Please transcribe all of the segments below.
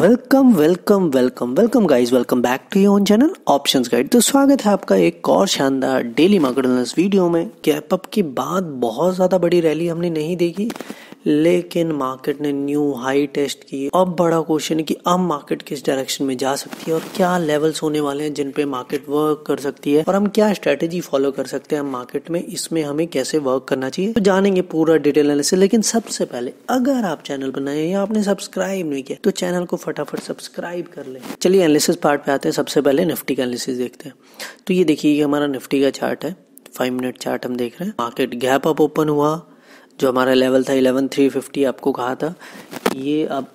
welcome welcome welcome welcome guys welcome back to your channel options guide तो स्वागत है आपका एक और शानदार डेली मार्केट वीडियो में कैपअप की बात बहुत ज़्यादा बड़ी रैली हमने नहीं देखी लेकिन मार्केट ने न्यू हाई टेस्ट की अब बड़ा क्वेश्चन है कि अब मार्केट किस डायरेक्शन में जा सकती है और क्या लेवल्स होने वाले हैं जिन पे मार्केट वर्क कर सकती है और हम क्या स्ट्रेटेजी फॉलो कर सकते हैं मार्केट में इसमें हमें कैसे वर्क करना चाहिए तो जानेंगे पूरा डिटेल से लेकिन सबसे पहले अगर आप चैनल बनाए या आपने सब्सक्राइब नहीं किया तो चैनल को फटाफट सब्सक्राइब कर ले चलिए एनालिसिस पार्ट पे आते हैं सबसे पहले निफ्टी का एनालिसिस देखते हैं तो ये देखिए हमारा निफ्टी का चार्ट है फाइव मिनट चार्ट हम देख रहे हैं मार्केट गैप अप ओपन हुआ जो हमारा लेवल था इलेवन थ्री फिफ्टी आपको कहा था ये अब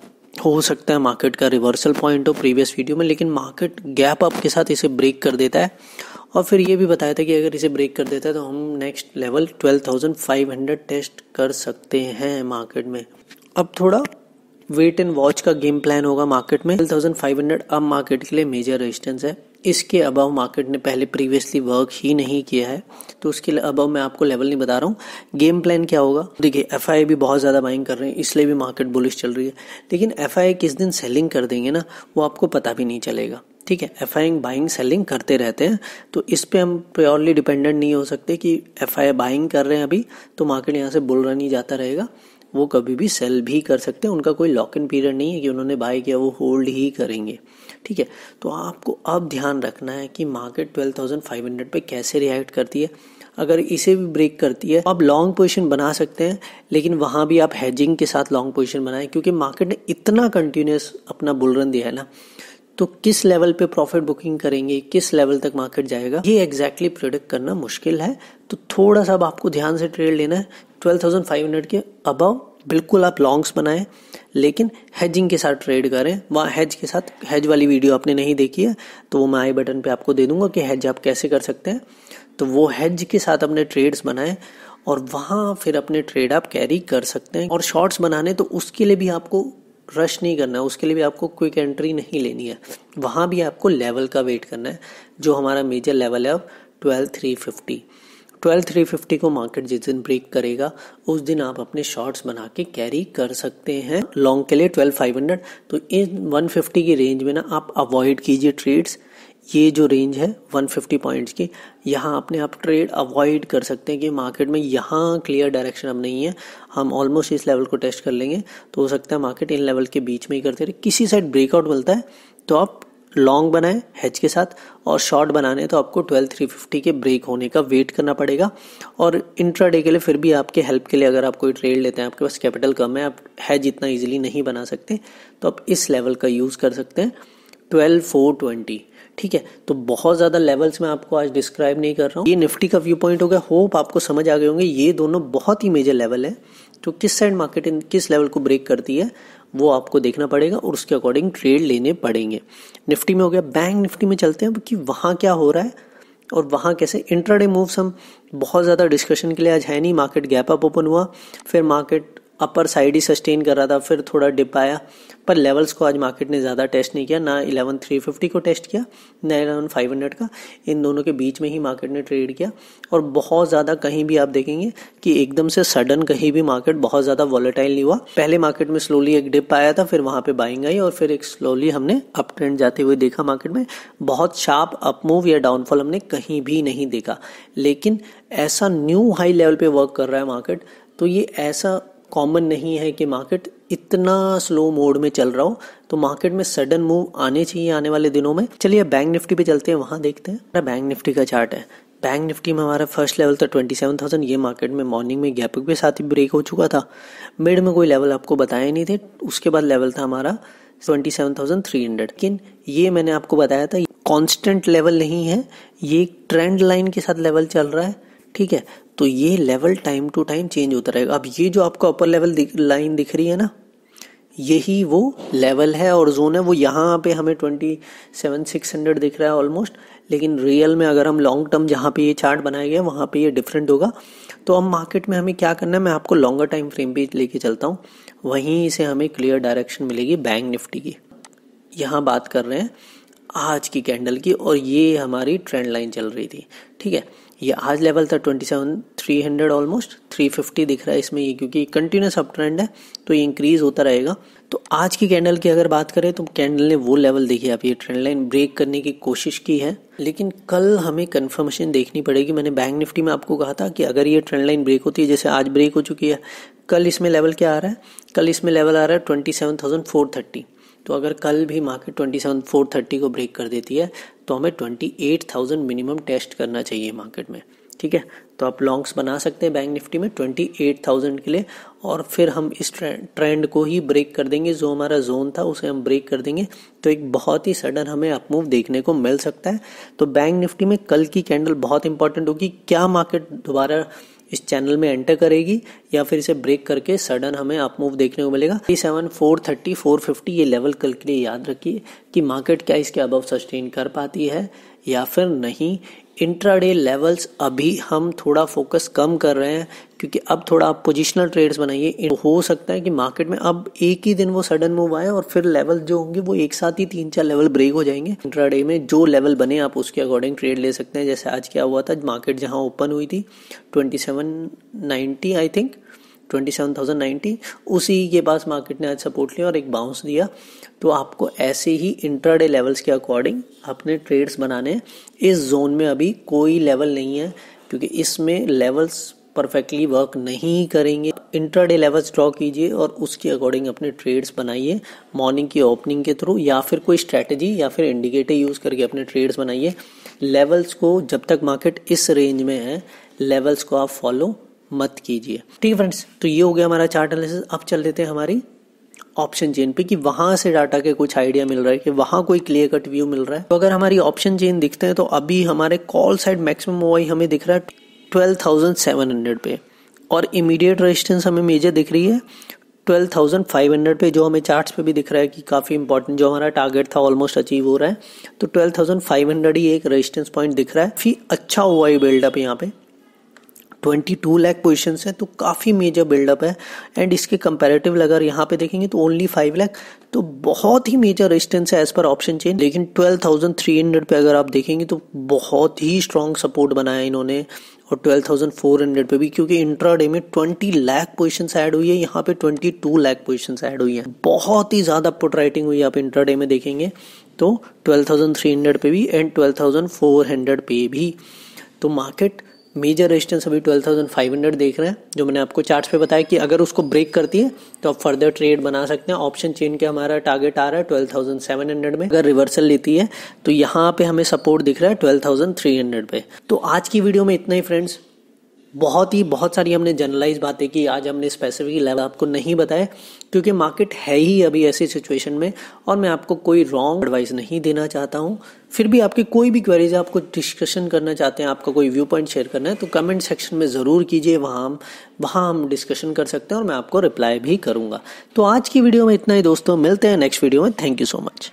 हो सकता है मार्केट का रिवर्सल पॉइंट हो प्रीवियस वीडियो में लेकिन मार्केट गैप अप के साथ इसे ब्रेक कर देता है और फिर ये भी बताया था कि अगर इसे ब्रेक कर देता है तो हम next level twelve thousand five hundred test कर सकते हैं मार्केट में अब थोड़ा वेट एंड वॉच का गेम प्लान होगा मार्केट में ट्वेल्व थाउजेंड फाइव हंड्रेड अब मार्केट के लिए मेजर रेजिस्टेंस है इसके अबव मार्केट ने पहले प्रीवियसली वर्क ही नहीं किया है तो उसके अबव मैं आपको लेवल नहीं बता रहा हूँ गेम प्लान क्या होगा देखिए एफ भी बहुत ज़्यादा बाइंग कर रहे हैं इसलिए भी मार्केट बुलिश चल रही है लेकिन एफ किस दिन सेलिंग कर देंगे ना वो आपको पता भी नहीं चलेगा ठीक है एफ आई बाइंग सेलिंग करते रहते हैं तो इस पर हम प्योरली डिपेंडेंट नहीं हो सकते कि एफ आई बाइंग कर रहे हैं अभी तो मार्केट यहाँ से बुल रन ही जाता रहेगा वो कभी भी सेल भी कर सकते हैं उनका कोई लॉक इन पीरियड नहीं है कि उन्होंने बाय किया वो होल्ड ही करेंगे ठीक है तो आपको अब ध्यान रखना है कि मार्केट 12,500 पे कैसे रिएक्ट करती है अगर इसे भी ब्रेक करती है आप लॉन्ग पोजिशन बना सकते हैं लेकिन वहाँ भी आप हैजिंग के साथ लॉन्ग पोजिशन बनाएं क्योंकि मार्केट ने इतना कंटिन्यूस अपना बुलरन दिया है ना तो किस लेवल पे प्रॉफिट बुकिंग करेंगे किस लेवल तक मार्केट जाएगा ये एग्जैक्टली exactly प्रिडिक्ट करना मुश्किल है तो थोड़ा सा आपको ध्यान से ट्रेड लेना है 12,500 के अबव बिल्कुल आप लॉन्ग्स बनाएं लेकिन हेजिंग के साथ ट्रेड करें वहाँ हेज के साथ हेज वाली वीडियो आपने नहीं देखी है तो वो मैं आई बटन पे आपको दे दूंगा कि हेज आप कैसे कर सकते हैं तो वो हेज के साथ अपने ट्रेड्स बनाएं और वहाँ फिर अपने ट्रेड आप कैरी कर सकते हैं और शॉर्ट्स बनाने तो उसके लिए भी आपको रश नहीं करना है उसके लिए भी आपको क्विक एंट्री नहीं लेनी है वहाँ भी आपको लेवल का वेट करना है जो हमारा मेजर लेवल है अब twelve three fifty twelve three fifty को मार्केट जिस दिन ब्रेक करेगा उस दिन आप अपने शॉर्ट्स बना के कैरी कर सकते हैं लॉन्ग के लिए ट्वेल्व फाइव हंड्रेड तो इन वन फिफ्टी की रेंज में ना आप अवॉइड कीजिए ट्रेड्स ये जो रेंज है 150 पॉइंट्स की यहाँ अपने आप ट्रेड अवॉइड कर सकते हैं कि मार्केट में यहाँ क्लियर डायरेक्शन अब नहीं है हम ऑलमोस्ट इस लेवल को टेस्ट कर लेंगे तो हो सकता है मार्केट इन लेवल के बीच में ही करते रहे किसी साइड ब्रेकआउट मिलता है तो आप लॉन्ग बनाएं हेज के साथ और शॉर्ट बनाने तो आपको ट्वेल्व थ्री फिफ्टी के ब्रेक होने का वेट करना पड़ेगा और इंट्रा डे के लिए फिर भी आपके हेल्प के लिए अगर आप कोई ट्रेड लेते हैं आपके पास कैपिटल कम है आप हैज इतना ईजिली नहीं बना सकते तो आप इस लेवल का यूज़ कर सकते हैं ट्वेल्व फोर ट्वेंटी ठीक है तो बहुत ज़्यादा लेवल्स में आपको आज डिस्क्राइब नहीं कर रहा हूँ ये निफ्टी का व्यू पॉइंट हो गया होप आपको समझ आ गए होंगे ये दोनों बहुत ही मेजर लेवल है तो किस साइड मार्केट इन किस लेवल को ब्रेक करती है वो आपको देखना पड़ेगा और उसके अकॉर्डिंग ट्रेड लेने पड़ेंगे निफ्टी में हो गया बैंक निफ्टी में चलते हैं कि वहाँ क्या हो रहा है और वहाँ कैसे इंट्राडे मूव्स हम बहुत ज़्यादा डिस्कशन के लिए आज है नहीं मार्केट गैप अप ओपन हुआ फिर मार्केट अपर साइड ही सस्टेन कर रहा था फिर थोड़ा डिप आया पर लेवल्स को आज मार्केट ने ज़्यादा टेस्ट नहीं किया ना इलेवन थ्री फिफ्टी को टेस्ट किया ना इलेवन फाइव हंड्रेड का इन दोनों के बीच में ही मार्केट ने ट्रेड किया और बहुत ज़्यादा कहीं भी आप देखेंगे कि एकदम से सडन कहीं भी मार्केट बहुत ज़्यादा वॉलेटाइल नहीं हुआ पहले मार्केट में स्लोली एक डिप आया था फिर वहाँ पर बाइंग आई और फिर एक स्लोली हमने अप ट्रेंड जाते हुए देखा मार्केट में बहुत शार्प अप मूव या डाउनफॉल हमने कहीं भी नहीं देखा लेकिन ऐसा न्यू हाई लेवल पर वर्क कर रहा है मार्केट तो ये ऐसा कॉमन नहीं है कि मार्केट इतना स्लो मोड में चल रहा हो तो मार्केट में सडन मूव आने चाहिए आने वाले दिनों में चलिए बैंक निफ्टी पे चलते हैं वहां देखते हैं हमारा बैंक निफ्टी का चार्ट है बैंक निफ्टी में हमारा फर्स्ट लेवल था ट्वेंटी सेवन थाउजेंड ये मार्केट में मॉर्निंग में गैप के साथ ही ब्रेक हो चुका था मिड में कोई लेवल आपको बताया नहीं थे उसके बाद लेवल था हमारा twenty seven thousand three hundred लेकिन ये मैंने आपको बताया था कांस्टेंट लेवल नहीं है ये ट्रेंड लाइन के साथ लेवल चल रहा है ठीक है तो ये level time to time change होता रहेगा अब ये जो आपको अपर लेवल लाइन दिख रही है ना यही वो लेवल है और जोन है वो यहाँ पे हमें ट्वेंटी सेवन सिक्स हंड्रेड दिख रहा है ऑलमोस्ट लेकिन रियल में अगर हम लॉन्ग टर्म जहाँ पे ये चार्ट बनाया गया वहाँ पे ये डिफरेंट होगा तो अब मार्केट में हमें क्या करना है मैं आपको लॉन्गर टाइम फ्रेम भी लेके चलता हूँ वहीं से हमें क्लियर डायरेक्शन मिलेगी बैंक निफ्टी की यहाँ बात कर रहे हैं आज की कैंडल की और ये हमारी ट्रेंड लाइन चल रही थी ठीक है ये आज लेवल था twenty seven three hundred almost three fifty दिख रहा है इसमें ये क्योंकि कंटिन्यूस अप ट्रेंड है तो ये इंक्रीज होता रहेगा तो आज की कैंडल की अगर बात करें तो कैंडल ने वो लेवल देखिए आप ये ट्रेंड लाइन ब्रेक करने की कोशिश की है लेकिन कल हमें कंफर्मेशन देखनी पड़ेगी मैंने बैंक निफ्टी में आपको कहा था कि अगर ये ट्रेंड लाइन ब्रेक होती है जैसे आज ब्रेक हो चुकी है कल इसमें लेवल क्या आ रहा है कल इसमें लेवल आ रहा है twenty seven thousand four thirty तो अगर कल भी market twenty seven four thirty को ब्रेक कर देती है तो हमें twenty eight thousand minimum test करना चाहिए मार्केट में ठीक है तो आप लॉन्ग्स बना सकते हैं बैंक निफ्टी में ट्वेंटी एट थाउजेंड के लिए और फिर हम इस ट्रेंड को ही ब्रेक कर देंगे जो हमारा जोन था उसे हम ब्रेक कर देंगे तो एक बहुत ही सडन हमें अपमूव देखने को मिल सकता है तो बैंक निफ्टी में कल की कैंडल बहुत इंपॉर्टेंट होगी क्या मार्केट दोबारा इस चैनल में एंटर करेगी या फिर इसे ब्रेक करके सडन हमें आप मूव देखने को मिलेगा three seven four thirty four fifty ये लेवल कल के लिए याद रखिए कि मार्केट क्या इसके अबव सस्टेन कर पाती है या फिर नहीं इंट्राडे लेवल्स अभी हम थोड़ा फोकस कम कर रहे हैं क्योंकि अब थोड़ा आप पोजिशनल ट्रेड्स बनाइए हो सकता है कि मार्केट में अब एक ही दिन वो सडन मूव आए और फिर लेवल जो होंगे वो एक साथ ही तीन चार लेवल ब्रेक हो जाएंगे इंट्राडे में जो लेवल बने आप उसके अकॉर्डिंग ट्रेड ले सकते हैं जैसे आज क्या हुआ था मार्केट जहाँ ओपन हुई थी twenty seven ninety I think twenty seven thousand ninety उसी के पास मार्केट ने आज सपोर्ट लिया और एक बाउंस दिया तो आपको ऐसे ही इंट्राडे लेवल्स के अकॉर्डिंग अपने ट्रेड्स बनाने इस जोन में अभी कोई लेवल नहीं है क्योंकि इसमें लेवल्स परफेक्टली वर्क नहीं करेंगे इंट्राडे लेवल्स ड्रॉ कीजिए और उसके अकॉर्डिंग अपने ट्रेड्स बनाइए मॉर्निंग की ओपनिंग के थ्रू या फिर कोई स्ट्रैटेजी या फिर इंडिकेटर यूज़ करके अपने ट्रेड्स बनाइए लेवल्स को जब तक मार्केट इस रेंज में है लेवल्स को आप फॉलो मत कीजिए ठीक है फ्रेंड्स तो ये हो गया हमारा चार्ट एनालिसिस अब चल देते हैं हमारी ऑप्शन चेन पे कि वहां से डाटा के कुछ आइडिया मिल रहा है कि वहां कोई क्लियर कट व्यू मिल रहा है तो अगर हमारी ऑप्शन चेन दिखते हैं तो अभी हमारे कॉल साइड मैक्सिमम वाई हमें दिख रहा है ट्वेल्व थाउजेंड सेवन हंड्रेड पे और इमीडिएट रेजिस्टेंस हमें मेजर दिख रही है थाउजेंड फाइव हंड्रेड पे जो हमें चार्ट्स पे भी दिख रहा है कि काफ़ी इंपॉर्टेंट जो हमारा टारगेट था ऑलमोस्ट अचीव हो रहा है तो थाउजेंड फाइव हंड्रेड ही एक रेजिस्टेंस पॉइंट दिख रहा है फिर अच्छा हुआ ही बिल्डअप यहाँ पे ट्वेंटी टू लैख पोजिशन तो है तो काफ़ी मेजर बिल्डअप है एंड इसके कंपेरेटिव अगर यहाँ पे देखेंगे तो ओनली फाइव लैख तो बहुत ही मेजर रेजिस्टेंस है एज पर ऑप्शन चेन लेकिन ट्वेल्व थाउजेंड थ्री हंड्रेड पे अगर आप देखेंगे तो बहुत ही स्ट्रॉन्ग सपोर्ट बनाया इन्होंने और ट्वेल्व थाउजेंड फोर हंड्रेड पे भी क्योंकि इंट्रा डे में ट्वेंटी लैख पोजिशन एड हुई है यहाँ पे टू लैख पोजिशन एड हुई है बहुत ही ज़्यादा पुट राइटिंग हुई है आप इंट्रा डे में देखेंगे तो ट्वेल्व थाउजेंड थ्री हंड्रेड पे भी and twelve thousand four hundred पे भी तो मार्केट मेजर रेजिस्टेंस अभी 12,500 देख रहे हैं जो मैंने आपको चार्ट्स पे बताया कि अगर उसको ब्रेक करती है तो आप फर्दर ट्रेड बना सकते हैं ऑप्शन चेन के हमारा टारगेट आ रहा है ट्वेल्व में अगर रिवर्सल लेती है तो यहाँ पे हमें सपोर्ट दिख रहा है ट्वेल्व पे तो आज की वीडियो में इतना ही फ्रेंड्स बहुत ही बहुत सारी हमने जनरलाइज बातें की आज हमने स्पेसिफिक लेवल आपको नहीं बताया क्योंकि मार्केट है ही अभी ऐसी सिचुएशन में और मैं आपको कोई रॉन्ग एडवाइस नहीं देना चाहता हूँ फिर भी आपकी कोई भी क्वेरीज आपको डिस्कशन करना चाहते हैं आपका कोई व्यू पॉइंट शेयर करना है तो कमेंट सेक्शन में ज़रूर कीजिए वहाँ हम वहाँ हम डिस्कशन कर सकते हैं और मैं आपको रिप्लाई भी करूँगा तो आज की वीडियो में इतना ही दोस्तों मिलते हैं नेक्स्ट वीडियो में थैंक यू सो मच